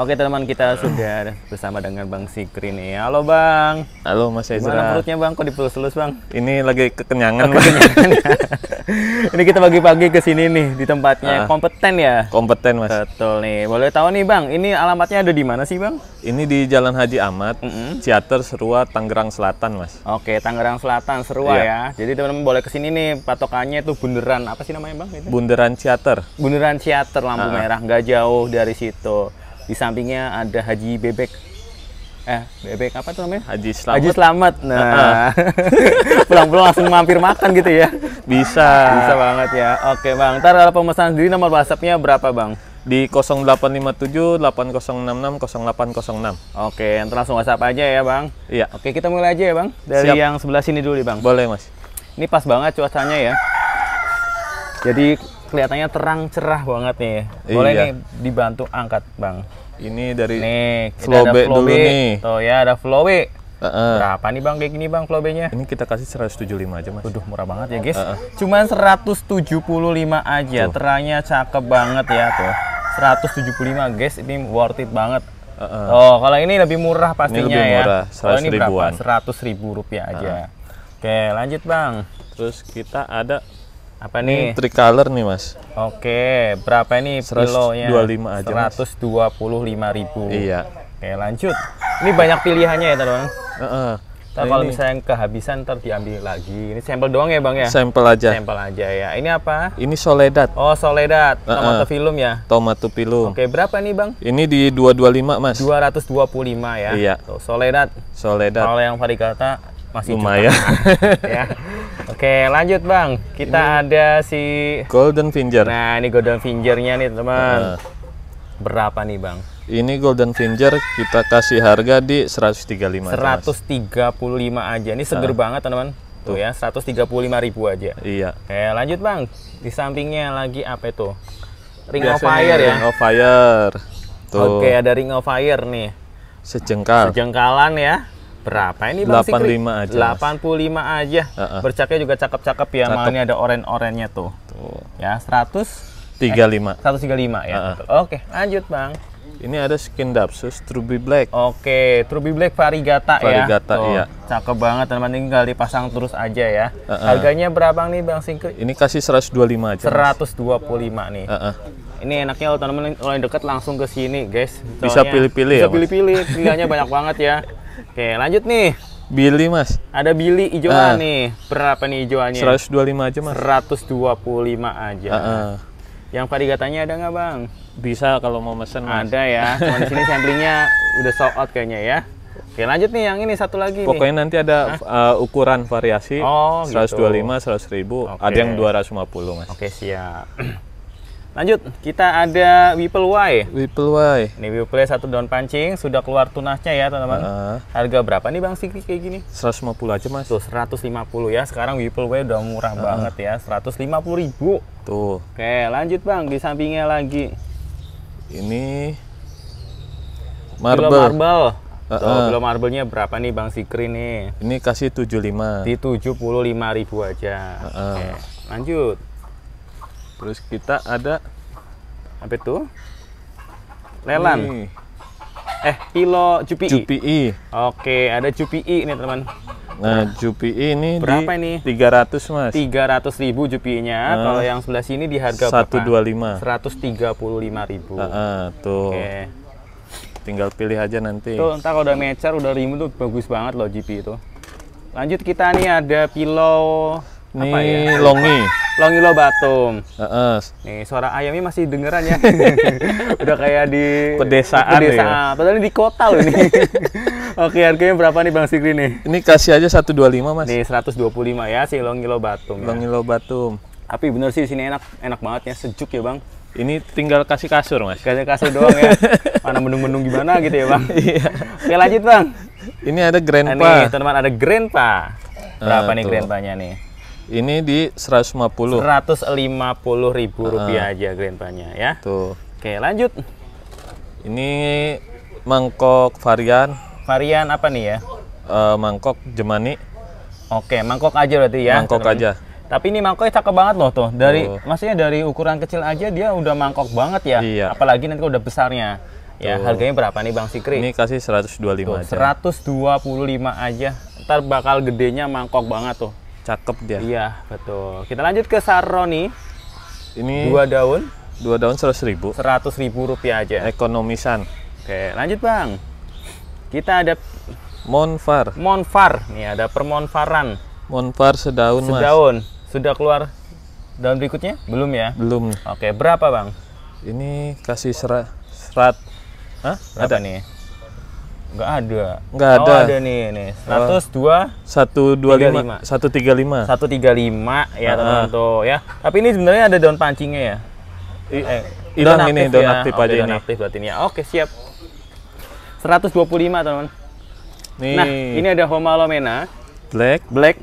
Oke teman kita sudah bersama dengan Bang Sikri nih. Halo Bang. Halo Mas Ezra. Gimana perutnya Bang? Kok dipelus-pelus Bang? Ini lagi kekenyangan. Oh, kekenyangan Ini kita pagi-pagi ke sini nih di tempatnya. Uh, kompeten ya? Kompeten Mas. Betul nih. Boleh tahu nih Bang, ini alamatnya ada di mana sih Bang? Ini di Jalan Haji Ahmad, mm -hmm. Ciater Serua, Tangerang Selatan Mas. Oke, Tangerang Selatan Serua iya. ya. Jadi teman-teman boleh ke sini nih. Patokannya itu bunderan apa sih namanya Bang? Itu? Bunderan Ciater. Bunderan Ciater lampu uh. merah, nggak jauh dari situ. Di sampingnya ada Haji Bebek. Eh, bebek apa tuh namanya? Haji Selamat. Haji Selamat. Nah, pulang-pulang langsung mampir makan gitu ya. Bisa. Bisa banget ya. Oke, Bang. Ntar kalau pemesanan sendiri nomor whatsappnya berapa, Bang? di 0857 8066 0806. Oke, yang langsung WhatsApp aja ya, Bang. Iya. Oke, kita mulai aja ya, Bang. Dari Siap. yang sebelah sini dulu, nih Bang. Boleh, Mas. Ini pas banget cuacanya ya. Jadi kelihatannya terang cerah banget nih. Ya. Boleh iya. nih dibantu angkat, Bang. Ini dari nih, Flowbe dulu nih. Tuh ya ada Flowbe. Uh -uh. Berapa nih Bang kayak gini Bang Flowbe-nya? Ini kita kasih 175 aja Mas. Udah murah banget ya guys. Uh -uh. Cuman 175 aja. Tuh. Terangnya cakep banget ya tuh. 175 guys ini worth it banget. Uh -uh. Oh, kalau ini lebih murah pastinya ini lebih ya. murah, ya. Kalau ini berapa? 100 ribu rupiah aja. Uh -uh. Oke, lanjut Bang. Terus kita ada apa ini? Nih? Tricolor nih, Mas. Oke, berapa ini dua 125 aja, ribu. Iya. Oke, lanjut. Ini banyak pilihannya ya, teman. Uh -uh. kalau ini. misalnya kehabisan ntar diambil lagi. Ini sampel doang ya bang ya? Sampel aja. Sampel aja ya. Ini apa? Ini soledad. Oh soledad. Uh -uh. Tomato film ya? Tomato film. Oke berapa nih bang? Ini di 225 mas. 225 ya? Iya. Tuh, soledad. Soledad. Kalau yang varigata masih lumayan. ya. Oke, lanjut Bang. Kita ini ada si Golden Finger. Nah, ini Golden Fingernya nih, teman. Uh. Berapa nih, Bang? Ini Golden Finger kita kasih harga di 135. 135 aja. Ini seger uh. banget, teman. Tuh, Tuh ya, 135 ribu aja. Iya. Oke, lanjut Bang. Di sampingnya lagi apa itu? Ring Biasanya of Fire ya. Ring of Fire. Tuh. Oke, ada Ring of Fire nih. Sejengkal. Sejengkalan ya berapa ini Bang 85 Sikri? aja. 85 mas. aja. Uh -uh. Bercaknya juga cakep-cakep ya. Cakep. ada oren-orennya tuh. tuh. Ya, 100 35. Eh, 135 ya. Uh -uh. Oke, lanjut Bang. Ini ada skin dapsus Truby Black. Oke, Truby Black varigata, varigata ya. Varigata iya. Cakep banget teman penting tinggal dipasang terus aja ya. Uh -uh. Harganya berapa nih Bang Singkri? Ini kasih 125 aja. 125 mas. nih. Uh -uh ini enaknya kalau teman-teman yang dekat langsung ke sini guys bisa pilih-pilih ya, bisa pilih-pilih pilihannya banyak banget ya Oke, lanjut nih. Billy mas. Ada Billy hijauan uh, ah. nih. Berapa nih hijauannya? 125 aja mas. 125 aja. Uh, uh. Yang tadi katanya ada nggak bang? Bisa kalau mau mesen mas. Ada ya. Cuma di sini samplingnya udah sold out kayaknya ya. Oke lanjut nih yang ini satu lagi. Pokoknya nih. nanti ada uh, ukuran variasi. Oh 125, gitu. seratus ribu. Okay. Ada yang 250 mas. Oke okay, siap. Lanjut, kita ada Whipple Y. Whipple Y. Ini Whipple satu daun pancing, sudah keluar tunasnya ya, teman-teman. Uh, Harga berapa nih Bang sikri kayak gini? 150 aja, Mas. Tuh, 150 ya. Sekarang Whipple Y udah murah uh, banget ya, 150 ribu. Tuh. Oke, lanjut Bang, di sampingnya lagi. Ini marble. Kilo marble. Uh, uh. Tuh, belum marbelnya berapa nih Bang Sikri nih? Ini kasih 75. Di 75 ribu aja. Uh, uh. Oke, lanjut. Terus kita ada apa itu? Lelan. Eh, Pilo Jupi. Jupi. Oke, ada Jupi ini teman. Nah, Jupi ini berapa di ini? 300, Mas. 300 ribu Jupi-nya. Nah, Kalau yang sebelah sini di harga 125. Berapa? 135 ribu. Uh, uh, tuh. Oke. Okay. Tinggal pilih aja nanti. Tuh, entah kalau udah mecer, udah rimu tuh bagus banget loh Jupi itu. Lanjut kita nih ada Pilo Nih, ya? longi. Longi batum. Uh-uh. Nih, suara ayamnya masih dengeran ya. Udah kayak di pedesaan. Ya? pedesaan. Ya? Padahal ini di kota loh ini. Oke, harganya berapa nih Bang Sigri nih? Ini kasih aja 125, Mas. Nih, 125 ya si longi lo batum, ya. Longi ya. batum. Tapi bener sih sini enak enak banget ya, sejuk ya, Bang. Ini tinggal kasih kasur, Mas. Kasih kasur doang ya. Mana mendung-mendung gimana gitu ya, Bang. Iya. Oke, lanjut, Bang. Ini ada grandpa. Ini teman-teman ada grandpa. Eh, berapa uh, nih grandpanya nih? Ini di 150. 150 ribu rupiah uh, aja grandpanya ya. Tuh. Oke lanjut. Ini mangkok varian. Varian apa nih ya? Uh, mangkok Jemani. Oke mangkok aja berarti ya. Mangkok aja. Tapi ini mangkoknya cakep banget loh tuh. Dari uh. maksudnya dari ukuran kecil aja dia udah mangkok banget ya. Iya. Apalagi nanti udah besarnya. Ya, harganya berapa nih Bang Sikri? Ini kasih 125 tuh, aja. 125 aja. Ntar bakal gedenya mangkok banget tuh. Cakep dia. Iya, betul. Kita lanjut ke Saroni. Ini dua daun. Dua daun seratus ribu. Seratus ribu rupiah aja. Ekonomisan. Oke, lanjut bang. Kita ada Monfar. Monfar. Nih ada permonfaran. Monfar sedaun, Sedaun. Mas. Sudah keluar daun berikutnya? Belum ya? Belum. Oke, berapa bang? Ini kasih serat. serat. Hah? Berapa ada nih? Enggak ada. Enggak oh, ada. Oh, ada nih nih. 102 125 135. 135 ya ah, ah. teman-teman tuh ya. Tapi ini sebenarnya ada daun pancingnya ya. eh, daun ini daun ya. aktif oh, aja daun ini. aktif berarti ini ya. Oke, siap. 125 teman-teman. Nih. Nah, ini ada Homalomena. Black. Black.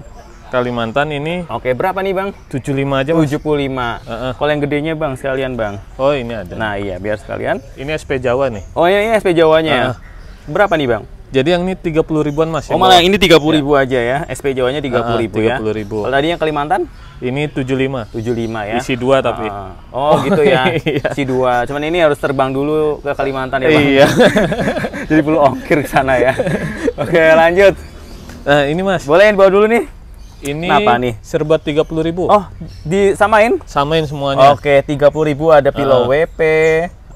Kalimantan ini. Oke, berapa nih, Bang? 75 aja, 75. Uh -uh. Kalau yang gedenya, Bang, sekalian, Bang. Oh, ini ada. Nah, iya, biar sekalian. Ini SP Jawa nih. Oh, iya, ini iya, SP Jawanya. Uh -uh berapa nih bang? Jadi yang ini tiga puluh ribuan mas. Oh ya, malah yang ini tiga puluh ribu ya. aja ya. SP nya ah, tiga puluh ribu 30 ya. ribu. Kalau tadi yang Kalimantan? Ini tujuh lima, tujuh lima ya. Isi dua tapi. Uh, oh, oh gitu ya. Iya. Isi dua. Cuman ini harus terbang dulu ke Kalimantan ya Bang. Iya. Jadi perlu ongkir ke sana ya. Oke, lanjut. Nah, ini Mas. Boleh bawa dulu nih? Ini Kenapa nih? Serba puluh ribu. Oh, disamain? Samain semuanya. Oke, tiga puluh ribu ada pillow uh. Ah. WP,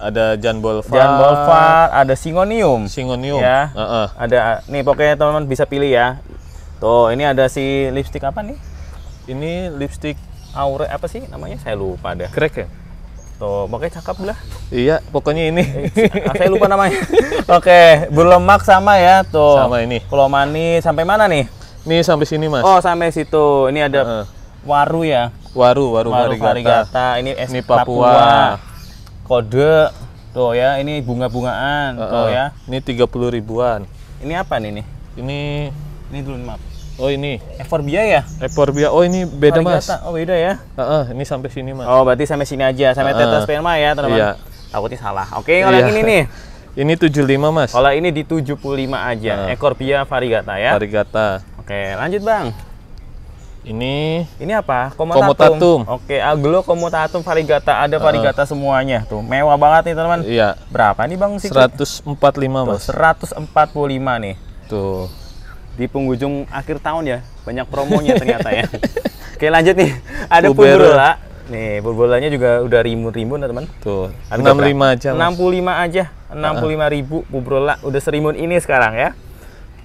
ada Jan Bolvar, Jan Bolvar, ada Singonium, Singonium, ya, uh -uh. ada nih pokoknya teman-teman bisa pilih ya. Tuh ini ada si lipstick apa nih? Ini lipstick Aure apa sih namanya? Saya lupa deh. Crack ya? Tuh, pokoknya cakep lah. Iya, pokoknya ini. Eh, ah, saya lupa namanya. Oke, berlemak sama ya tuh. Sama ini. Pulau Mani sampai mana nih? Ini sampai sini, Mas. Oh, sampai situ. Ini ada uh -uh. Waru ya. Waru, Waru, waru waru, waru, Ini es ini Papua. Papua kode tuh ya ini bunga-bungaan uh, tuh ya ini tiga puluh ribuan ini apa nih nih ini ini dulu maaf oh ini Eforbia ya Eforbia oh ini beda mas oh beda ya uh, uh, ini sampai sini mas oh berarti sampai sini aja sampai uh, uh. ya teman-teman iya. takutnya salah oke kalau iya. yang ini nih ini 75 mas kalau ini di 75 aja uh. Eforbia varigata ya varigata oke lanjut bang ini ini apa? Komutatum. komutatum. Oke, Aglo ah, Komutatum Varigata ada Varigata ah. uh, semuanya tuh. Mewah banget nih, teman. teman Iya. Berapa nih, Bang? Siki? 145, Mas. puluh 145 nih. Tuh. Di penghujung akhir tahun ya, banyak promonya ternyata ya. Oke, lanjut nih. Ada Pundurula. Nih, burbulanya juga udah rimun-rimun, teman. Ya, teman Tuh. Harga 65 lima aja. Mas. 65 aja. 65.000 uh ribu burbula udah serimun ini sekarang ya.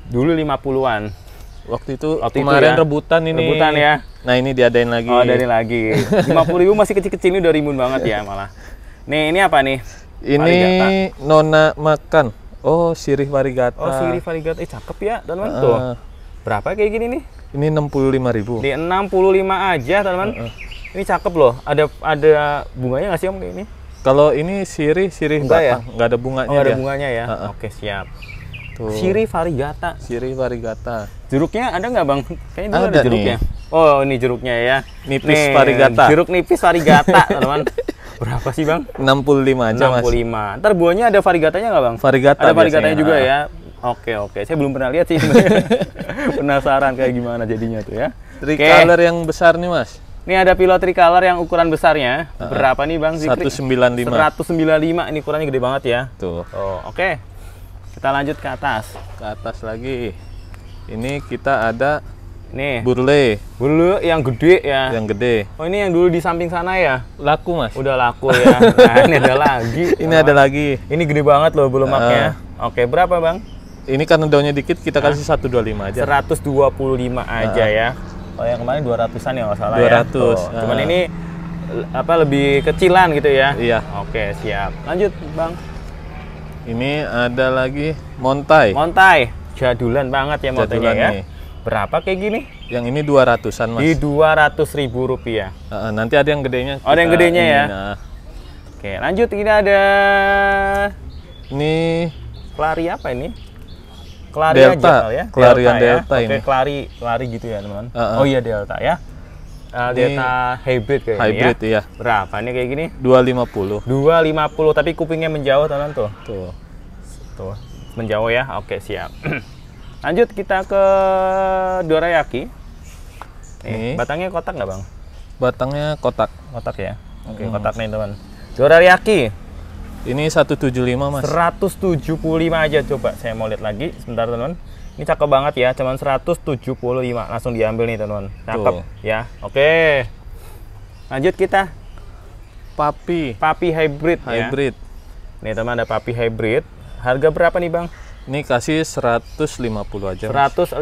Dulu 50-an. Waktu itu Waktu kemarin itu ya. rebutan ini. Rebutan ya. Nah ini diadain lagi. Oh diadain lagi. Lima puluh ribu masih kecil-kecil ini udah rimbun banget ya malah. Nih ini apa nih? Ini Marigata. Nona makan. Oh sirih varigata. Oh sirih varigata. Eh cakep ya teman uh, tuh. Berapa kayak gini nih? Ini enam puluh lima ribu. Di enam puluh lima aja teman. Uh, uh. Ini cakep loh. Ada ada bunganya nggak sih om kayak ini? Kalau ini sirih sirih enggak ya? batang, ya? enggak ada bunganya. Oh, ada bunganya ya. Uh, uh. Oke, siap. Tuh. Siri varigata. Siri varigata. Jeruknya ada nggak bang? Kayaknya ada, ada jeruknya. Nih. Oh ini jeruknya ya. Nipis nih, varigata. Jeruk nipis varigata teman. Berapa sih bang? 65 aja 65. mas. 65. Ntar buahnya ada varigatanya nggak bang? Varigata Ada varigatanya juga ya. Oke oke, saya belum pernah lihat sih. Penasaran kayak gimana jadinya tuh ya. Tricolor yang besar nih mas. Ini ada pilot tricolor yang ukuran besarnya. Berapa nih Bang Zikri? 195. 195. Ini ukurannya gede banget ya. Tuh. Oh, oke. Okay. Kita lanjut ke atas. Ke atas lagi. Ini kita ada nih burle. Burle yang gede ya. Yang gede. Oh, ini yang dulu di samping sana ya? Laku, Mas. Udah laku ya. Nah, ini ada lagi. Ini ada nah, lagi. Ini gede banget loh belum Uh, Oke, berapa, Bang? Ini karena daunnya dikit, kita kasih uh, 125 aja. 125 aja uh, ya. Oh, yang kemarin 200-an ya nggak salah 200, ya. Oh, uh, cuman ini apa lebih kecilan gitu ya? Iya. Oke, siap. Lanjut, Bang. Ini ada lagi montai. Montai jadulan banget ya motornya ya. Berapa kayak gini? Yang ini 200-an, Mas. Di 200 ribu rupiah. Uh, nanti ada yang gedenya. Oh, ada yang gedenya ini, ya. Nah. Oke, lanjut ini ada ini Kelari apa ini? Kelari Delta. aja ya. Klarian Delta, ya? Delta ya. ini. Oke, kelari, kelari gitu ya, teman Uh, uh. Oh iya Delta ya. Uh, Delta hybrid kayak ya. hybrid, ya. Iya. Berapa ini kayak gini? 250. 250, tapi kupingnya menjauh teman tuh. Tuh. Tuh menjauh ya oke siap lanjut kita ke dorayaki eh, batangnya kotak nggak bang batangnya kotak kotak ya oke hmm. kotak nih teman dorayaki ini 175 mas 175 aja coba saya mau lihat lagi sebentar teman ini cakep banget ya cuman 175 langsung diambil nih teman cakep Tuh. ya oke lanjut kita papi papi hybrid ya. hybrid ya. nih teman ada papi hybrid Harga berapa nih Bang? Ini kasih 150 aja. 150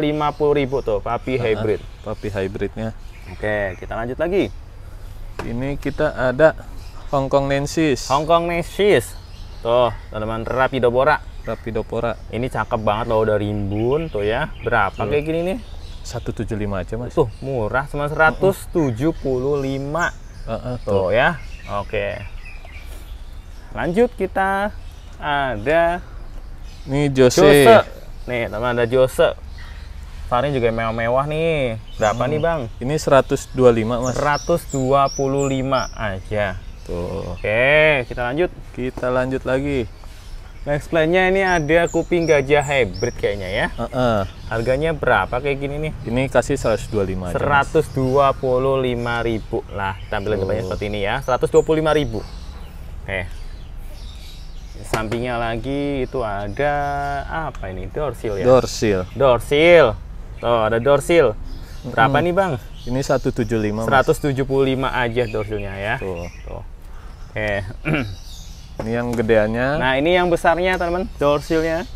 ribu tuh, papi nah, hybrid. Papi hybridnya. Oke, kita lanjut lagi. Ini kita ada Hong Kong Nensis. Hong Kong Nensis. Tuh, teman-teman Rapidopora. Rapidopora. Ini cakep banget loh, udah rimbun tuh ya. Berapa tuh. kayak gini nih? 175 aja, Mas. Tuh, murah cuma 175. Uh -uh. Uh -uh, tuh. tuh ya. Oke. Lanjut kita ada ini Jose. Jose. Nih, teman ada Jose. Farnya juga mewah-mewah nih. Berapa hmm. nih, Bang? Ini 125, Mas. 125 aja. Tuh. Oke, kita lanjut. Kita lanjut lagi. Next plan-nya ini ada kuping gajah hybrid kayaknya ya. Uh -uh. Harganya berapa kayak gini nih? Ini kasih 125 125 ribu lah. Tampilan depannya seperti ini ya. 125 ribu. Oke sampingnya lagi itu ada apa ini dorsil ya dorsil dorsil tuh ada dorsil berapa hmm. nih bang ini 175 175 mas. aja dorsilnya ya tuh, tuh. oke ini yang gedeannya nah ini yang besarnya teman dorsilnya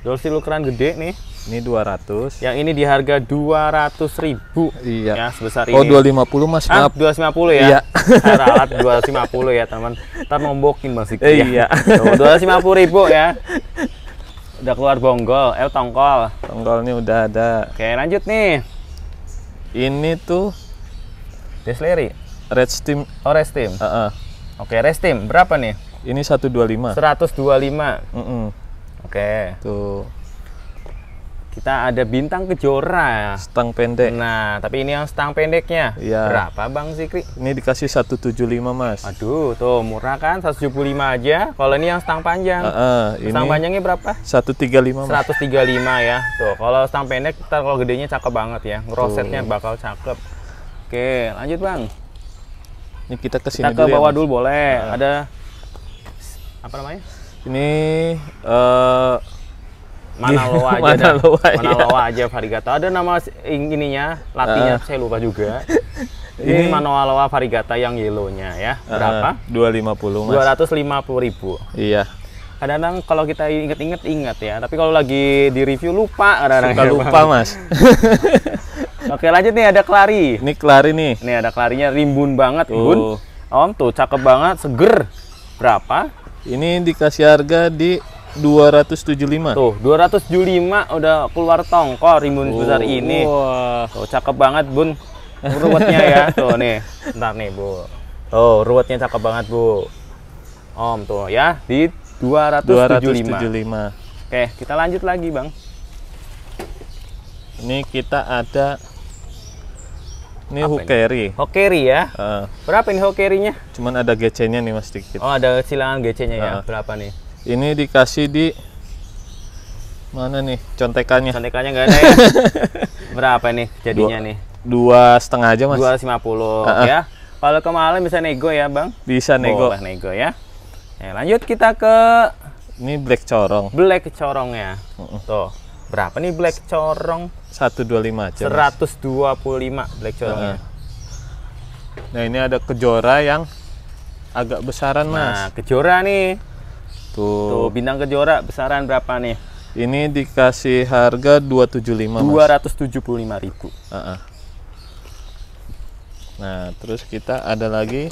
dorsil ukuran gede nih ini 200. Yang ini di harga 200.000. Iya. Ya, sebesar oh, ini. Oh, 250 Mas. Ah, 250 ya. Iya. Alat 250 ya, teman. Entar nombokin Mas Iki ya. Iya. 250 ribu ya. Udah keluar bonggol, eh tongkol. Tongkol ini udah ada. Oke, lanjut nih. Ini tuh Desleri. Red Steam. Oh, Red Steam. Uh -uh. Oke, Red Steam. Berapa nih? Ini 125. 125. Mm -mm. Oke. Tuh kita ada bintang kejora. Stang pendek. Nah, tapi ini yang stang pendeknya. Iya. Berapa Bang Sikri? Ini dikasih 175, Mas. Aduh, tuh murah kan 175 aja. Kalau ini yang stang panjang. Uh, uh, ini stang panjangnya berapa? 135, Mas. 135 ya. Tuh, kalau stang pendek ntar kalau gedenya cakep banget ya. Rosetnya bakal cakep. Oke, lanjut, Bang. Ini kita ke sini dulu. Ke ya, bawah ya, dulu boleh. Uh. Ada apa namanya? Ini uh, Iya, lo aja mana dah. aja Varigata ada nama ininya latihnya uh. Eh. saya lupa juga ini, ini loa Varigata yang yellownya ya eh, berapa dua lima puluh dua ratus lima puluh ribu iya kadang-kadang kalau kita inget-inget ingat ya tapi kalau lagi di review lupa kadang-kadang suka lupa mas oke lanjut nih ada Clarie. ini Clarie nih nih ada Clarynya rimbun banget uh. om tuh cakep banget seger berapa ini dikasih harga di 275. Tuh, 275 udah keluar tongkol rimbun oh, ini. Wah. Tuh, cakep banget, Bun. Ruwetnya ya. Tuh nih. ntar nih, Bu. oh ruwetnya cakep banget, Bu. Om tuh ya di 275. 275. Oke, kita lanjut lagi, Bang. Ini kita ada ini Apa hokeri. Hokeri ya. Uh. Berapa ini hokerinya? Cuman ada nya nih Mas dikit. Oh, ada silangan gecenya uh. ya. Berapa nih? ini dikasih di mana nih contekannya contekannya nggak ada ya berapa nih jadinya dua, nih dua setengah aja mas dua ratus lima puluh ya kalau kemarin bisa nego ya bang bisa nego Boleh nego ya nah, lanjut kita ke ini black corong black corong ya uh tuh berapa nih black corong 125 aja 125 mas. black corongnya uh nah ini ada kejora yang agak besaran nah, mas nah kejora nih Tuh. Tuh bintang kejora besaran berapa nih? Ini dikasih harga 275. 275 mas. ribu. Uh -uh. Nah, terus kita ada lagi.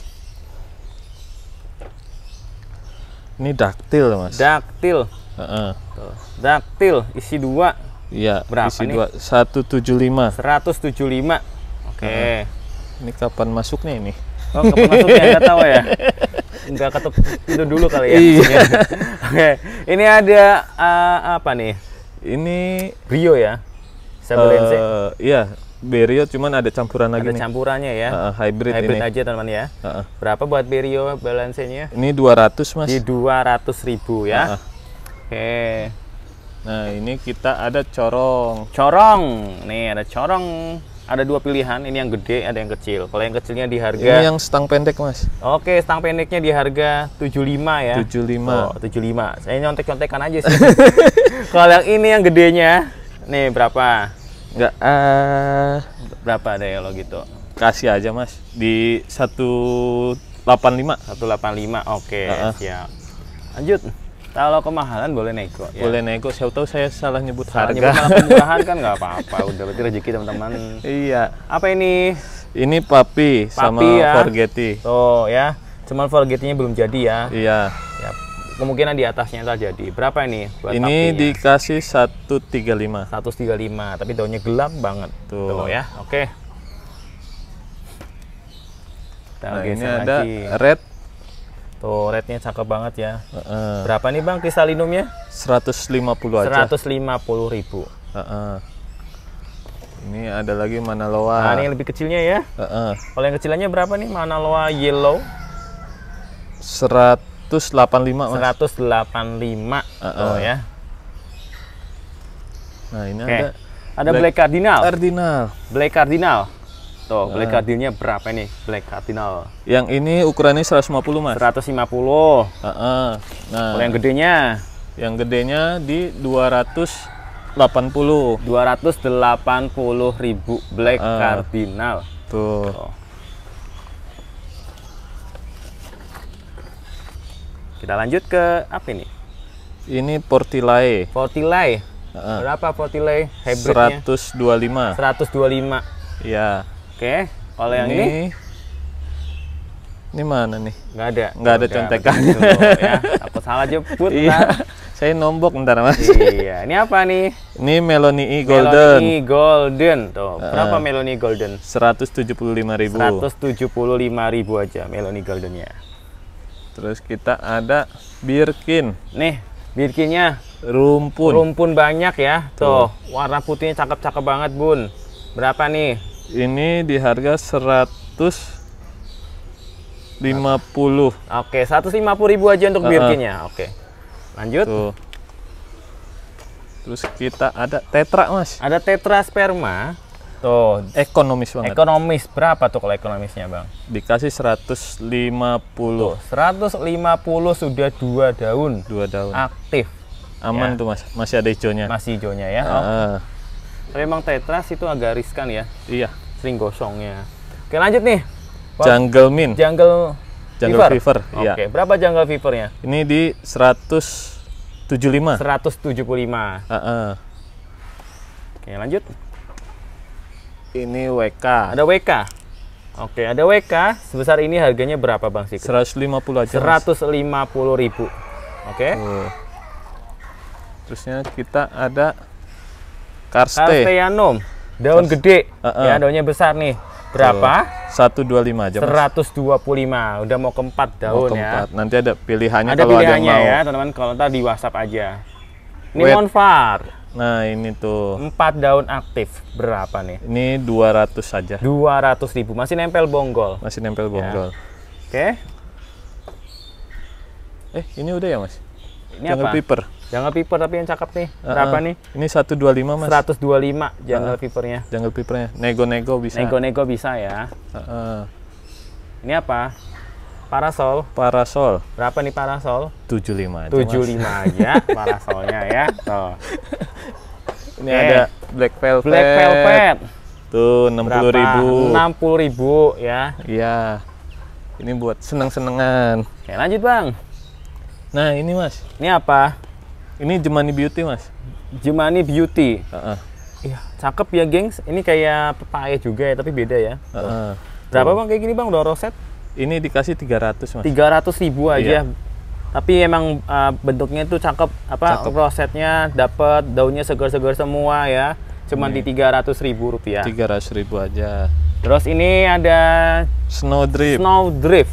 Ini daktil, Mas. Daktil. Uh -uh. Tuh. Daktil isi dua. Iya, berapa isi nih? Dua. 175. 175. Oke. Okay. Uh -huh. Ini kapan masuknya ini? Oh, nggak tahu ya? Nggak ketuk itu dulu kali ya. Iya. Oke, ini ada uh, apa nih? Ini Rio ya? Sabelense? Uh, eh, iya, Berio cuman ada campuran lagi ada nih. campurannya ya. Uh, hybrid, hybrid ini. aja teman-teman ya. Uh, uh. Berapa buat Berio balansenya? Ini 200 Mas. Di 200 ribu ya. Uh, uh. Oke. Okay. Nah, ini kita ada corong. Corong. Nih, ada corong ada dua pilihan, ini yang gede, ada yang kecil. Kalau yang kecilnya di harga Ini yang stang pendek, Mas. Oke, stang pendeknya di harga 75 ya. 75. Oh, 75. Saya nyontek-nyontekan aja sih. Kalau yang ini yang gedenya nih berapa? Enggak uh, eh, berapa deh kalau gitu. Kasih aja, Mas. Di 185. 185. Oke, okay, uh -uh. siap. Lanjut. Kalau kemahalan boleh nego. Ya. Boleh nego. Saya tahu saya salah nyebut salah harga. Nyebut kan nggak apa-apa. Udah berarti rezeki teman-teman. iya. Apa ini? Ini papi, papi sama ya. forgeti. Oh ya. Cuman forgetinya belum jadi ya. Iya. Ya, kemungkinan di atasnya tak jadi. Berapa ini? Buat ini papinya? dikasih 135. 135. Tapi daunnya gelap banget. Tuh, Tuh ya. Oke. Okay. nah, ini ada lagi. red Tuh rednya cakep banget ya. Uh, Berapa nih bang kristalinumnya? 150 aja. 150 ribu. Uh, uh. Ini ada lagi Manaloa. Nah, ini yang lebih kecilnya ya. Uh, uh. Kalau yang kecilnya berapa nih Manaloa Yellow? 185 mas. 185 uh, uh. Oh ya. Nah ini okay. ada. Ada Black, Black Cardinal. Cardinal. Black Cardinal. Tuh, nah. Black Cardinalnya berapa nih? Black Cardinal. Yang ini ukurannya 150, Mas. 150. Uh -uh. Nah. Kalau yang gedenya? Yang gedenya di 280. 280 ribu Black uh. Cardinal. Tuh. Tuh. Kita lanjut ke apa ini? Ini Portilae. Portilae. Uh, Berapa Portilae hybridnya? 125. 125. Iya. Oke, kalau yang ini ini mana nih? Gak ada. gak ada contekan. ya. Aku salah jemput. Iya. Saya nombok ntar mas. Iya. Ini apa nih? Ini Meloni E Golden. Meloni Golden. Tuh. Berapa uh, Meloni Golden? 175 ribu. 175 ribu aja Meloni Goldennya. Terus kita ada Birkin. Nih, Birkinnya. Rumpun. Rumpun banyak ya. Tuh. Tuh. Warna putihnya cakep-cakep banget bun. Berapa nih? ini di harga 100 50. Oke, okay, 150.000 aja untuk uh, birkinnya. Oke. Lanjut. Tuh. Terus kita ada tetra, Mas. Ada tetra sperma. Tuh, ekonomis banget. Ekonomis berapa tuh kalau ekonomisnya, Bang? Dikasih 150. Tuh, 150 sudah dua daun. Dua daun. Aktif. Aman ya. tuh, Mas. Masih ada hijaunya. Masih hijaunya ya. Uh. Oh memang tetras itu agak riskan ya iya sering gosongnya oke lanjut nih What? jungle min jungle jungle fever, fever oke iya. berapa jungle fevernya ini di 175 175 uh -uh. oke lanjut ini WK ada WK oke ada WK sebesar ini harganya berapa bang sih 150 aja 150 ribu oke terusnya kita ada Karste. Karsteanum. Daun gede. Uh -uh. Ya, daunnya besar nih. Berapa? Tuh, 125 aja. Mas. 125. Udah mau keempat daun mau ya. keempat. ya. Nanti ada pilihannya ada kalau pilihannya ada yang mau. ya, teman-teman. Kalau entar di WhatsApp aja. Ini Wait. monfar. Nah, ini tuh. Empat daun aktif. Berapa nih? Ini 200 saja. 200 ribu. Masih nempel bonggol. Masih nempel ya. bonggol. Ya. Oke. Okay. Eh, ini udah ya, Mas? Ini Jungle apa? Piper. Jungle Piper tapi yang cakep nih. Berapa nih? Ini 125 mas. 125 jungle uh, pipernya. Jungle pipernya. Nego-nego bisa. Nego-nego bisa ya. Uh, uh. Ini apa? Parasol. Parasol. Berapa nih parasol? 75 aja 75 mas. aja parasolnya ya. Tuh. Ini eh. ada Black Velvet. Black Velvet. Tuh, enam puluh ribu. puluh ribu ya. Iya. Ini buat seneng-senengan. Oke, lanjut bang. Nah ini mas. Ini apa? Ini Jemani Beauty, Mas. Jemani Beauty. Uh-uh. Iya, cakep ya, gengs. Ini kayak pepaya juga ya, tapi beda ya. Uh-uh. Berapa Bang kayak gini, Bang? udah roset? Ini dikasih 300, Mas. 300 ribu aja. Iya. Tapi emang uh, bentuknya itu cakep apa cakep. rosetnya dapat daunnya segar-segar semua ya. Cuman ini. di iya. ratus ribu rupiah. Tiga ratus ribu aja. Terus ini ada snow drift. Snow drift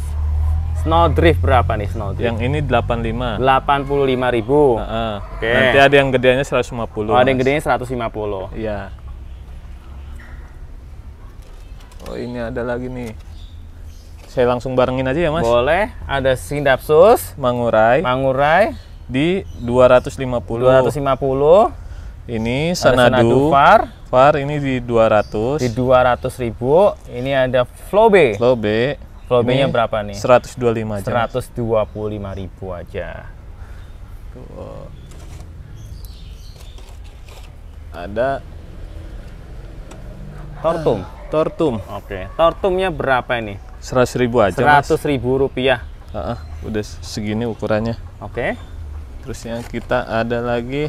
drift berapa nih drift? Yang ini 85. 85 ribu. Uh -uh. Oke. Okay. Nanti ada yang gedenya 150. Oh, ada yang gedenya 150. Iya. Oh, ini ada lagi nih. Saya langsung barengin aja ya, Mas. Boleh. Ada Sindapsus, Mangurai. Mangurai di 250. 250. Ini Sanadu, Sanadu Far. Far ini di 200. Di 200 ribu. Ini ada Flow B. Flow B. Flowbay-nya berapa nih? 125 aja. 125 ribu aja. Tuh. Ada Tortum. Ah, tortum. Oke. Okay. Tortumnya berapa ini? 100 ribu aja. 100 ribu rupiah. Uh, uh, udah segini ukurannya. Oke. Okay. Terus yang kita ada lagi.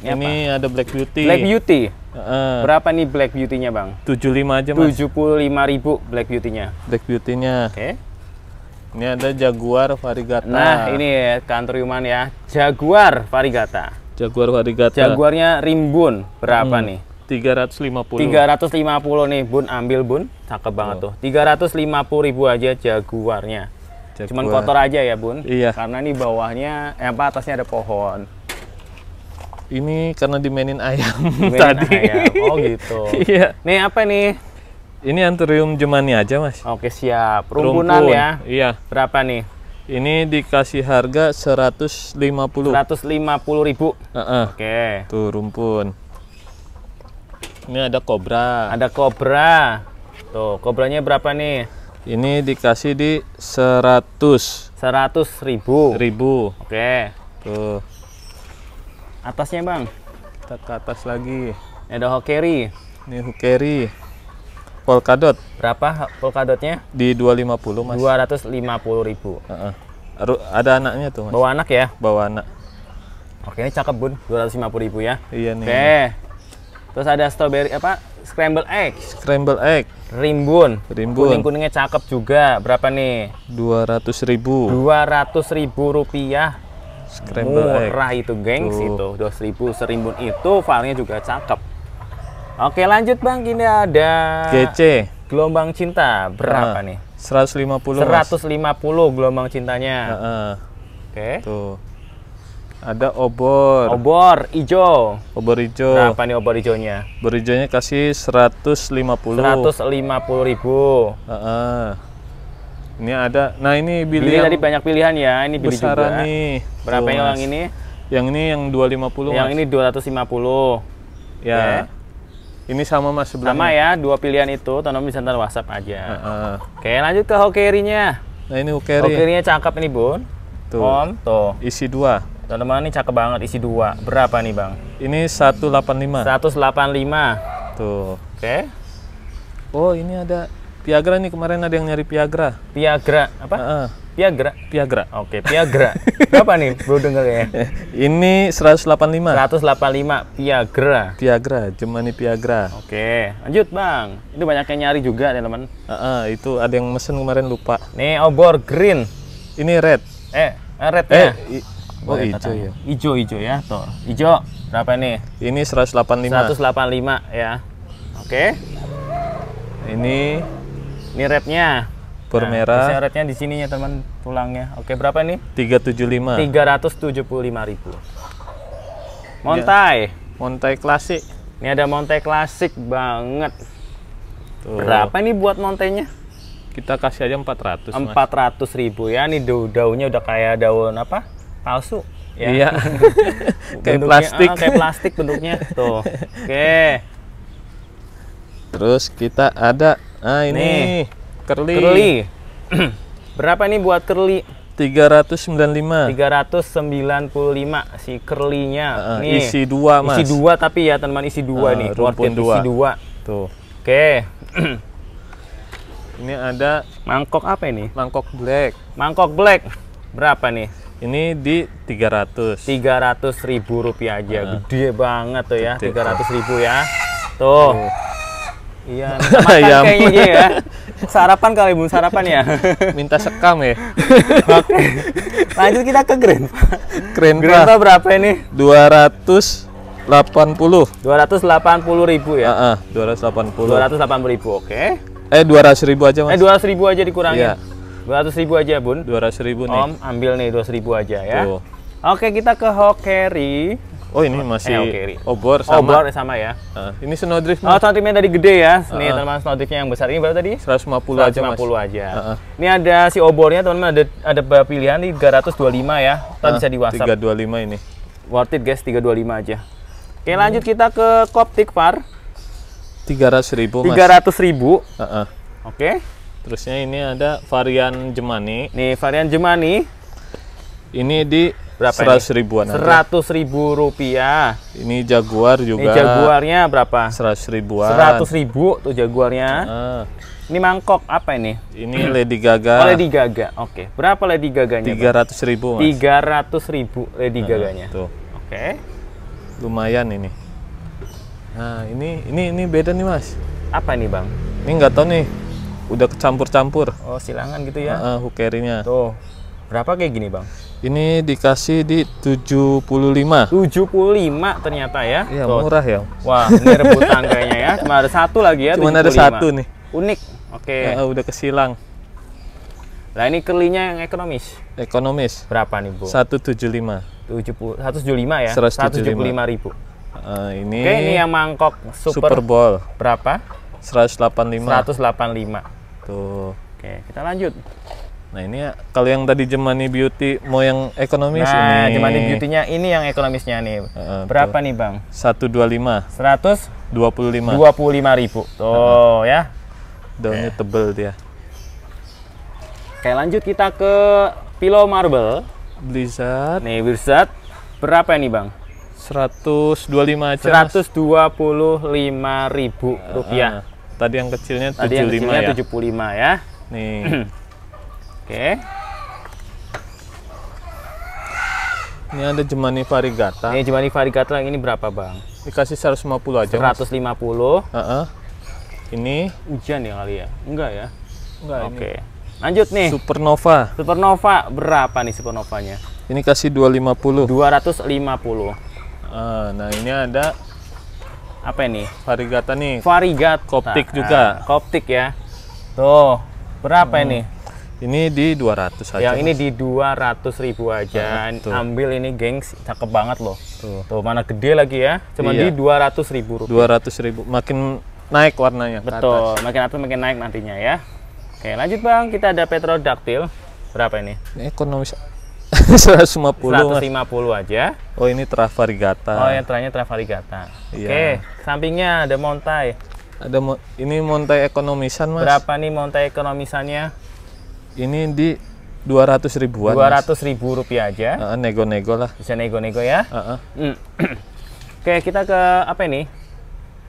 Ini, ini ada Black Beauty. Black Beauty. Uh, Berapa nih Black Beauty-nya, Bang? 75 aja, Mas. lima ribu Black Beauty-nya. Black Beauty-nya. Oke. Okay. Ini ada Jaguar Varigata. Nah, ini ya countryman ya. Jaguar Varigata. Jaguar Varigata. Jaguarnya Rimbun. Berapa hmm. nih? 350. 350 nih, Bun. Ambil, Bun. Cakep banget oh. tuh. puluh ribu aja Jaguarnya. Jaguar. Cuman kotor aja ya, Bun. Iya. Karena ini bawahnya, eh, apa atasnya ada pohon. Ini karena dimainin ayam dimainin tadi. Ayam. Oh gitu. iya. Nih apa nih? Ini antrium jemani aja mas. Oke siap. Rumpunan Rumpun. ya. Iya. Berapa nih? Ini dikasih harga 150. 150 ribu. Uh -uh. Oke. Tuh rumpun. Ini ada kobra. Ada kobra. Tuh, kobranya berapa nih? Ini dikasih di 100. 100 ribu. Ribu. Oke. Tuh atasnya bang kita ke atas lagi ini ada hokeri ini hokeri polkadot berapa polkadotnya di 250 mas 250 ribu uh -uh. ada anaknya tuh mas. bawa anak ya bawa anak oke ini cakep bun 250 ribu ya iya nih oke terus ada strawberry apa scramble egg scramble egg rimbun rimbun kuning kuningnya cakep juga berapa nih 200 ribu 200 ribu rupiah Scramble Murah itu gengs Tuh. itu. 2000 serimbun itu filenya juga cakep. Oke, lanjut Bang. Ini ada GC Gelombang Cinta. Berapa uh, nih? 150. 150 mas. gelombang cintanya. Uh -uh. Oke. Okay. Tuh. Ada obor. Obor hijau. Obor hijau. Berapa nih obor hijaunya? Obor ijonya kasih 150. 150 ribu. Uh -uh. Ini ada. Nah, ini Billy. tadi banyak pilihan ya. Ini Billy besar juga. nih. Berapa nih yang ini? Yang ini yang 250. Yang mas. ini 250. Ya. Okay. Ini sama Mas sebelumnya. Sama ya, dua pilihan itu tanam bisa ntar WhatsApp aja. Uh -uh. Oke, lanjut ke hokerinya. Nah, ini hokeri. Hokerinya cakep ini, Bun. Tuh. Om, tuh. Isi dua. Teman-teman ini cakep banget isi dua. Berapa nih, Bang? Ini 185. 185. Tuh. Oke. Okay. Oh, ini ada Piagra nih kemarin ada yang nyari Piagra. Piagra apa? Uh Piagra. Piagra. Oke, okay, Piagra. Berapa nih? Bro denger ya. Ini 185. 185 Piagra. Piagra, nih Piagra. Oke, okay. lanjut Bang. Itu banyak yang nyari juga nih teman Uh -uh, itu ada yang mesen kemarin lupa. Nih obor green. Ini red. Eh, red Eh, eh oh, ijo ya. Ijo hijau ya, tuh. Hijau berapa nih? Ini 185. 185 ya. Oke. Okay. Ini ini rednya. Pur nah, merah. rednya di sininya teman tulangnya. Oke berapa ini? puluh lima ribu. Iya. Montai. Montai klasik. Ini ada Montai klasik banget. Tuh. Berapa ini buat montainya? Kita kasih aja empat 400. Empat ratus ribu ya. Ini daun-daunnya udah kayak daun apa? Palsu. Ya. Iya. kayak plastik. Ah, kayak plastik bentuknya. Tuh. Oke. Okay. Terus kita ada Nah ini nih, curly. curly. Berapa nih buat curly? 395. 395 si curly-nya. Uh, ah, ah, nih. Isi dua mas. Isi dua tapi ya teman isi dua uh, nih. Worth dua. Isi dua. Tuh. Oke. Okay. ini ada mangkok apa ini? Mangkok black. Mangkok black. Berapa nih? Ini di 300. 300 ribu rupiah aja. Uh, Gede banget tuh ya. tiga 300 ribu ya. Tuh. Iya, iya, kayaknya iya, ya. Sarapan kali Bun sarapan ya. Minta sekam ya. Oke. Lanjut kita ke Grandpa. Grandpa. Grandpa berapa ini? Dua Dua ratus ratus delapan puluh. delapan puluh ribu ya? Heeh, Dua ratus delapan puluh ribu, oke. Okay. Eh, ratus ribu aja mas. Eh, dua ratus ribu aja dikurangin. Iya. ratus ribu aja bun. Dua ratus ribu nih. Om, ambil nih 200 ribu aja ya. Tuh. Oke, kita ke Hokeri. Oh ini masih eh, okay. obor sama. Obor sama ya. Uh, ini snowdrift. Oh snowdriftnya tadi gede ya. Ini uh, ah, ah. teman snowdriftnya yang besar ini berapa tadi? 150, 150 aja. 150 aja. Uh, uh. Ini ada si obornya teman-teman ada ada pilihan nih 325 ya. Kita uh, bisa di WhatsApp. 325 ini. Worth it guys 325 aja. Oke hmm. lanjut kita ke Koptik Far. 300 ribu mas. 300 ribu. Uh, uh. Oke. Okay. Terusnya ini ada varian Jemani. Nih varian Jemani. Ini di berapa seratus ribuan seratus ribu rupiah ini jaguar juga ini jaguarnya berapa seratus ribuan seratus ribu tuh jaguarnya uh. ini mangkok apa ini ini Lady Gaga oh Lady Gaga oke okay. berapa Lady Gaganya tiga ratus ribu tiga ratus ribu Lady uh, Gaganya tuh oke okay. lumayan ini nah ini ini ini beda nih mas apa ini bang ini nggak tahu nih udah kecampur-campur oh silangan gitu ya uh, uh, hukerinya tuh berapa kayak gini bang ini dikasih di 75. 75 ternyata ya. Iya, Tuh. murah ya. Wah, ini rebutan tangganya ya. Cuma ada satu lagi ya, Cuma ada satu nih. Unik. Oke. Okay. Ya, udah kesilang. Nah, ini kelinya yang ekonomis. Ekonomis. Berapa nih, Bu? 175. 70 175 ya? 175 ribu. Uh, ini Oke, ini yang mangkok Super, Super Bowl. Berapa? 185. 185. Tuh. Oke, kita lanjut. Nah ini ya, kalau yang tadi Jemani Beauty mau yang ekonomis nah, ini. Nah Jemani Beauty-nya ini yang ekonomisnya nih. Uh, Berapa tuh. nih bang? 125. 100? 25. 25 ribu. Tuh uh, ya. Daunnya okay. Eh. tebel dia. Oke lanjut kita ke Pillow Marble. Blizzard. Nih Blizzard. Berapa nih bang? 125 aja. 125 ribu rupiah. Uh, uh, tadi yang kecilnya tadi 75 yang kecilnya ya. 75 ya. Nih. Oke. Ini ada Jemani Varigata. Ini Jemani Varigata yang ini berapa, Bang? Dikasih 150 aja. 150. Heeh. Uh -uh. Ini hujan ya kali ya? Enggak ya? Enggak Oke. Lanjut nih. Supernova. Supernova berapa nih Supernovanya? Ini kasih 250. 250. Uh, nah, ini ada apa ini? Varigata nih. Varigata. Koptik juga. koptik ya. Tuh. Berapa hmm. ini? Ini di 200 aja. Yang ini di 200 ribu aja. Nah, Ambil ini gengs, cakep banget loh. Tuh, tuh mana gede lagi ya. Cuma iya. di 200 ribu rupiah. 200 ribu, makin naik warnanya. Betul, makin atas makin naik nantinya ya. Oke lanjut bang, kita ada petrodaktil. Berapa ini? Ini ekonomis 150. 150 mas. aja. Oh ini Travarigata. Oh yang terakhirnya Travarigata. Iya. Oke, sampingnya ada Montai. Ada mo ini Montai ekonomisan mas. Berapa nih Montai ekonomisannya? ini di dua ratus ribuan dua ratus ribu rupiah aja nego-nego uh, lah bisa nego-nego ya uh -uh. oke kita ke apa ini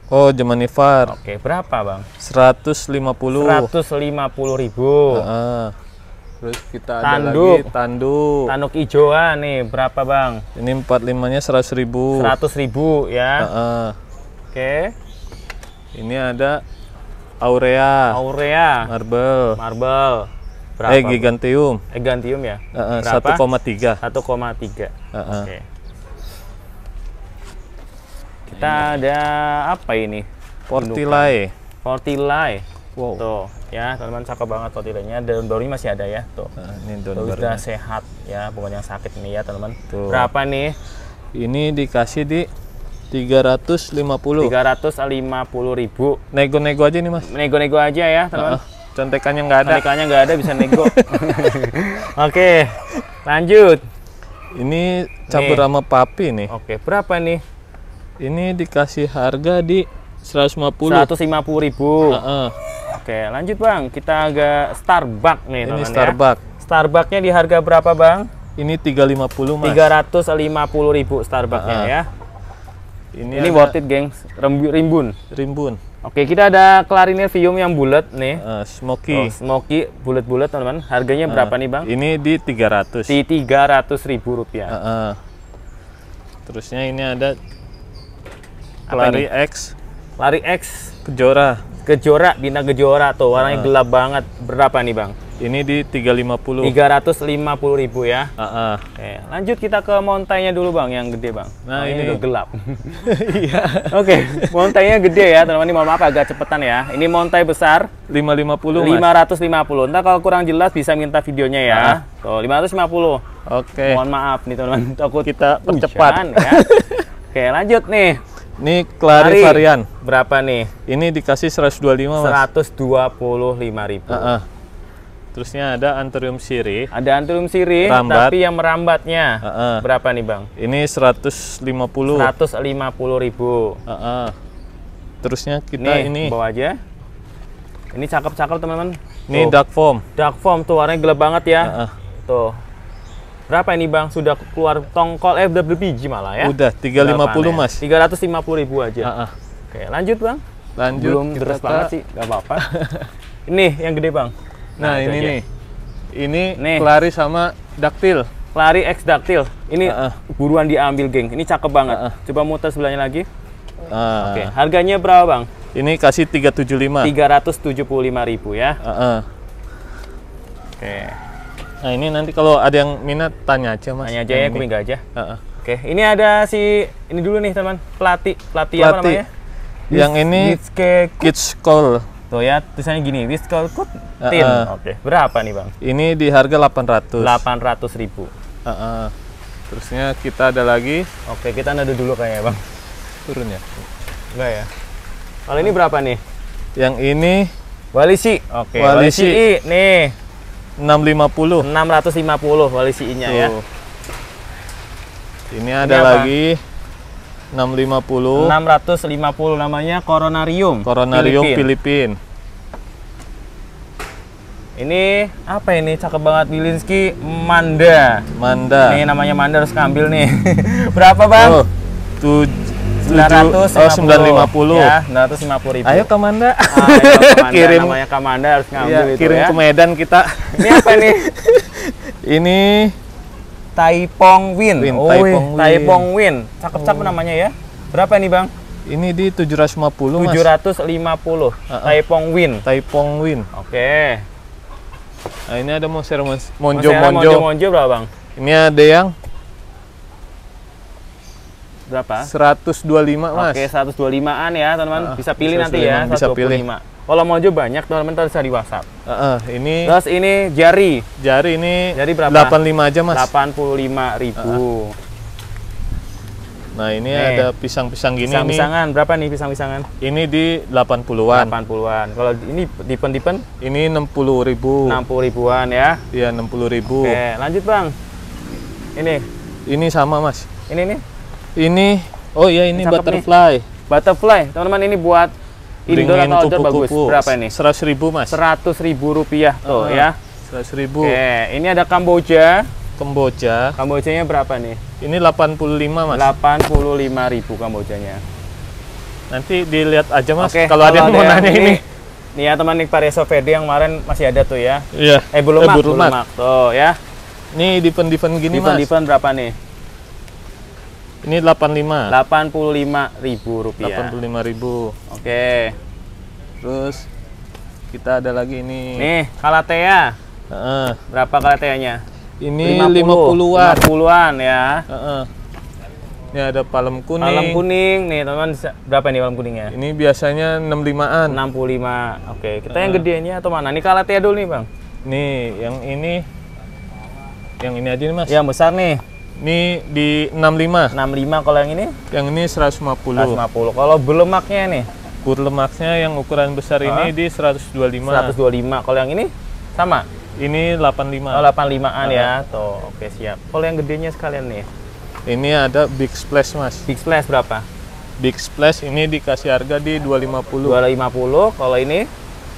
oh jemanifar. oke berapa bang seratus lima puluh seratus lima puluh ribu uh -uh. Terus kita ada tanduk. lagi tanduk. Tanduk Ijoan nih, berapa bang? Ini empat limanya seratus ribu. Seratus ribu ya. Uh -uh. Oke. Ini ada Aurea. Aurea. Marble. Marble berapa? Eh gigantium. gigantium ya. Satu koma tiga. Satu koma tiga. Oke. Kita ini. ada apa ini? Portilae. Portilae. Wow. Tuh, ya teman-teman cakep banget portilainya. Daun barunya masih ada ya, tuh. Nah, ini daun barunya. Sudah sehat ya, bukan yang sakit ini ya teman-teman. Berapa nih? Ini dikasih di tiga ratus lima puluh ribu. Nego-nego aja nih mas. Nego-nego aja ya teman. Uh -uh. Contekannya nggak ada. Contekannya nggak ada bisa nego. Oke, lanjut. Ini campur sama papi nih. Oke, berapa nih? Ini dikasih harga di 150. 150 ribu. Uh -uh. Oke, lanjut bang. Kita agak Starbucks nih. Ini ya. Starbucks. Ya. Starbucksnya di harga berapa bang? Ini 350 mas. 350 ribu Starbucksnya uh -uh. ya. Ini, ini worth it, gengs. Rimbun. Rimbun. Oke, kita ada klarinet Vium yang bulat nih. Uh, eh, smoky. Oh, smoky bulat-bulat, teman-teman. Harganya eh, berapa nih, Bang? Ini di 300. Di 300 ribu rupiah. Uh, uh. Terusnya ini ada Klari X. Klari X. Kejora. Kejora, bina kejora tuh. Warnanya uh. gelap banget. Berapa nih, Bang? Ini di 350. 350 ribu ya. Uh -uh. Oke, lanjut kita ke montainya dulu bang, yang gede bang. Nah oh, ini, ini udah gelap. iya. Oke, montainya gede ya teman-teman. Ini Mohon maaf agak cepetan ya. Ini montai besar. 550. 550. puluh. Ntar kalau kurang jelas bisa minta videonya ya. Uh nah. -huh. Tuh 550. Oke. Okay. Mohon maaf nih teman-teman. Takut kita percepat. Ujan, ya. Oke, lanjut nih. Ini klari varian. Berapa nih? Ini dikasih 125 mas. 125 ribu. Uh -uh. Terusnya ada anterium siri. Ada anterium siri. Rambat. tapi yang merambatnya uh -uh. berapa nih bang? Ini seratus 150. 150 ribu. Uh -uh. Terusnya kita nih, ini. bawa aja. Ini cakep-cakep teman-teman. Ini dark foam. Dark foam tuh warnanya gelap banget ya. Uh -uh. Tuh. Berapa ini bang? Sudah keluar tongkol eh udah biji malah ya? Udah tiga lima puluh mas. Tiga ratus lima puluh ribu aja. Uh -uh. Oke lanjut bang. Lanjut. Belum deras banget sih, nggak apa-apa. ini yang gede bang. Nah, nah ini nih. Ini nih. lari sama daktil. lari X daktil. Ini uh -uh. buruan diambil, geng. Ini cakep banget. Uh -uh. Coba muter sebelahnya lagi. Uh. Oke, okay. harganya berapa, Bang? Ini kasih 375. 375.000 ya. Uh -uh. Oke. Okay. Nah, ini nanti kalau ada yang minat tanya aja, Mas. Tanya aja ya, enggak aja. Uh -uh. Oke, okay. ini ada si ini dulu nih, teman. Pelatih, pelatih, apa namanya? Yang ini Kids Call. Tuh gitu ya, tulisannya gini, Wiskelkut ah, Tin. Uh, uh. Oke. Okay. Berapa nih, Bang? Ini di harga 800. 800 ribu. Uh, uh. Terusnya kita ada lagi. Oke, okay, kita nado dulu kayaknya, Bang. Turun ya? Enggak ya. Kalau ini berapa nih? Yang ini Walisi. Oke, okay, Walisi. Walisi I, nih. 650. 650 Walisi I-nya ya. Ini ada Ini apa? lagi 650. 650 namanya Coronarium. Coronarium Filipin. Filipin. Ini apa ini? Cakep banget Bilinski Manda. Manda. Ini namanya Manda harus ngambil nih. Berapa, Bang? Oh, tuj 950. Oh, 950. Ya, 950 ribu. Ayo ke Manda. Ah, ayo ke Manda. kirim namanya ke Manda harus ngambil iya, itu kirim ya. ke Medan kita. Ini apa nih? ini Taipong Win. Win oh, Taipong Win. Taipong Win. Cakep-cakep oh. namanya ya. Berapa nih, Bang? Ini di tujuh ratus 750, 750. Mas. 750. lima puluh. Taipong Win. Taipong Win. Oke. Okay. Nah, ini ada monster monjo monjo. Monjo monjo berapa, Bang? Ini ada yang berapa? Seratus dua 125, Mas. Oke, seratus dua lima an ya, teman-teman. bisa pilih 125. nanti ya, bisa pilih. Kalau mau juga banyak, teman-teman bisa di WhatsApp. Uh, uh, ini. Terus ini jari. Jari ini. Jari berapa? 85 aja mas. 85 ribu. Uh, uh. Nah ini nih. ada pisang-pisang gini. Pisang-pisangan berapa nih pisang-pisangan? Ini di 80-an. 80-an. Kalau ini dipen-dipen? Ini 60 ribu. 60 ribuan ya? Iya 60 ribu. Oke lanjut bang. Ini. Ini sama mas. Ini nih. Ini. Oh iya ini ini butterfly. Nih. Butterfly teman-teman ini buat Indoor atau outdoor kupu -kupu. bagus. Berapa ini? Seratus ribu mas. Seratus ribu rupiah tuh uh, ya. Seratus ribu. Oke, ini ada Kamboja. Kamboja. Kambojanya berapa nih? Ini 85 mas. 85 ribu kambojanya. Nanti dilihat aja mas. kalau, kalau ada yang mau nanya ini. Nih ya teman Nick Pareso Fede yang kemarin masih ada tuh ya. Iya. Eh belum eh, mak, belum mak. Tuh ya. Nih dipen-dipen gini dipen -dipen mas. Dipen berapa nih? Ini 85. 85 ribu rupiah. 85 ribu. Oke. Okay. Terus kita ada lagi ini. Nih, Kalatea. Uh -uh. Berapa Kalateanya? Ini 50-an. 50 an 50 an ya. Uh -uh. Ini ada palem kuning. Palem kuning nih, teman-teman berapa ini palem kuningnya? Ini biasanya 65-an. 65. Oke, okay. kita uh -uh. yang gedenya atau mana? Ini Kalatea dulu nih, Bang. Nih, yang ini yang ini aja nih, Mas. Yang besar nih. Ini di 65. 65 kalau yang ini? Yang ini 150. 150. Kalau berlemaknya nih? Berlemaknya yang ukuran besar huh? ini di 125. 125. Kalau yang ini sama? Ini 85. Oh, 85-an ya. Tuh, oke siap. Kalau yang gedenya sekalian nih? Ini ada Big Splash, Mas. Big Splash berapa? Big Splash ini dikasih harga di 250. 250. Kalau ini?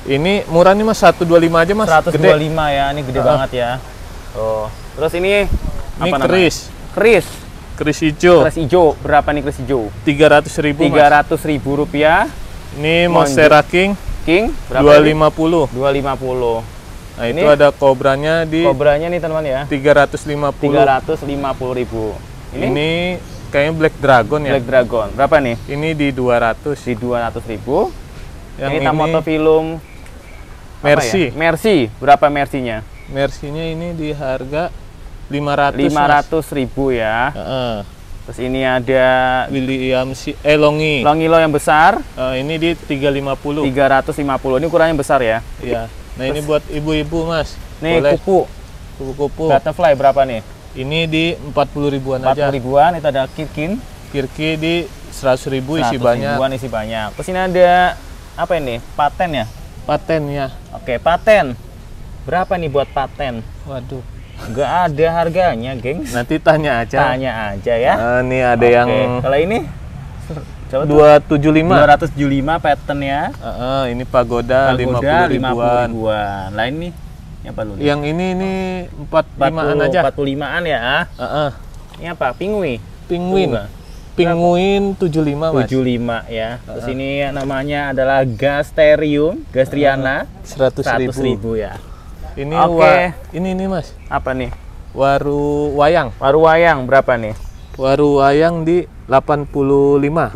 Ini murah nih Mas, 125 aja Mas. 125 gede. ya. Ini gede uh. banget ya. Oh. Terus ini ini apa keris. Namanya? Keris. Keris hijau. Keris hijau. Berapa nih keris hijau? Tiga ratus ribu. Tiga ratus ribu rupiah. Ini Monstera King. King. Dua lima puluh. Dua lima puluh. Nah ini itu ada kobranya di kobranya nih teman ya. Tiga Tiga ratus ratus lima puluh. lima puluh ribu. Ini, ini kayaknya Black Dragon ya. Black Dragon. Berapa nih? Ini di dua ratus, Di dua ratus ribu. Yang ini, ini Tamoto film ya? Mercy. Ya? Mercy. Berapa Mercy-nya? Mercy-nya ini di harga 500 500 ribu ya uh -uh. terus ini ada William si eh Longi Longi lo yang besar uh, ini di 350 350 ini ukurannya besar ya iya nah terus, ini buat ibu-ibu mas nih Boleh. kupu kupu-kupu butterfly berapa nih ini di 40 ribuan 40 aja 40 ribuan itu ada kirkin kirki di 100 ribu 100 isi banyak ribuan isi banyak terus ini ada apa ini paten ya paten ya oke paten berapa nih buat paten waduh Nggak ada harganya, gengs. Nanti tanya aja. Tanya aja ya. Uh, eh, ini ada okay. yang Kalau ini Coba 275. 275 pattern ya. Uh, uh, ini pagoda, pagoda 50 ribuan. 50 ribuan. Lain nih yang perlu. Yang ini ini 45-an aja. 45-an ya. Uh, uh. Ini apa? Pingui. Pingui. Pinguin 75 mas. 75 ya. Terus uh -huh. ini namanya adalah Gasterium gastriana. Uh -huh. 100 ribu. ribu ya. Ini Oke. Okay. Ini ini Mas. Apa nih? Waru wayang. Waru wayang berapa nih? Waru wayang di 85. 85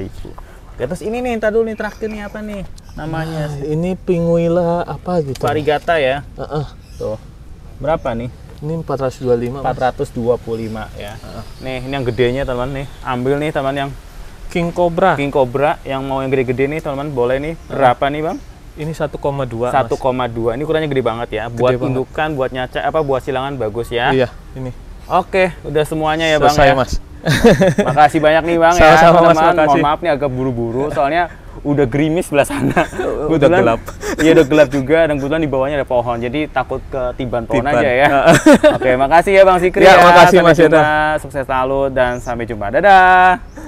ribu. Oke, terus ini nih, entar dulu nih terakhir nih apa nih namanya? Nah, ini pinguila apa gitu? Parigata ya. Uh -uh. Tuh. Berapa nih? Ini 425. 425 ya. Uh. Nih, ini yang gedenya teman nih. Ambil nih teman yang King Cobra. King Cobra yang mau yang gede-gede nih teman-teman boleh nih. Berapa uh. nih, Bang? Ini 1,2. 1,2. Ini ukurannya gede banget ya. Gede buat banget. indukan, buat nyaca, apa buat silangan bagus ya. Iya, ini. Oke, udah semuanya ya Selesai, Bang. Selesai, ya. Mas. makasih banyak nih Bang Sama -sama, ya. Mas. Mohon maaf nih agak buru-buru soalnya udah gerimis sebelah sana. udah gelap. Iya udah gelap juga dan kebetulan di bawahnya ada pohon. Jadi takut ke ketiban pohon Tiban. aja ya. Oke, makasih ya Bang Sikri ya. ya. Makasih Mas Yudha. Sukses selalu dan sampai jumpa. Dadah.